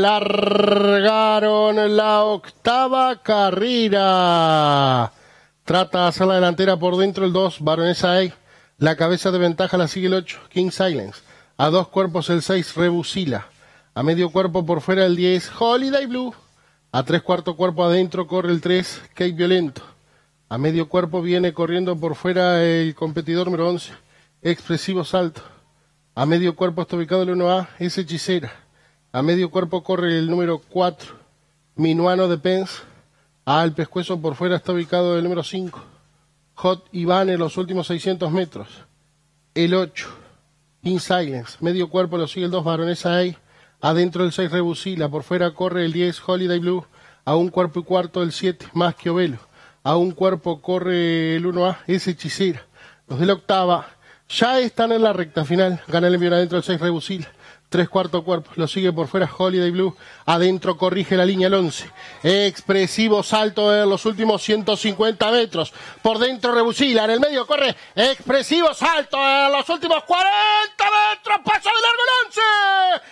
largaron la octava carrera. Trata de hacer la delantera por dentro el 2, Baronesa A. La cabeza de ventaja la sigue el 8, King Silence. A dos cuerpos el 6, Rebusila. A medio cuerpo por fuera el 10, Holiday Blue. A tres cuarto cuerpo adentro corre el 3, Cape Violento. A medio cuerpo viene corriendo por fuera el competidor número 11, Expresivo Salto. A medio cuerpo está ubicado el 1A, es hechicera. A medio cuerpo corre el número 4, Minuano de Pence. Al pescuezo por fuera está ubicado el número 5, Hot Iván en los últimos 600 metros. El 8, In Silence. Medio cuerpo lo sigue el 2, Baronesa A. Adentro el 6, Rebusila. Por fuera corre el 10, Holiday Blue. A un cuerpo y cuarto el 7, Más que Ovelo. A un cuerpo corre el 1A, es hechicera. Los de la octava, ya están en la recta final. Gana el envío adentro el 6 Rebusil. Tres cuarto cuerpo. Lo sigue por fuera Holiday Blue. Adentro corrige la línea el 11. Expresivo salto en los últimos 150 metros. Por dentro Rebusila. En el medio corre. Expresivo salto en los últimos 40 metros. Paso del largo el 11.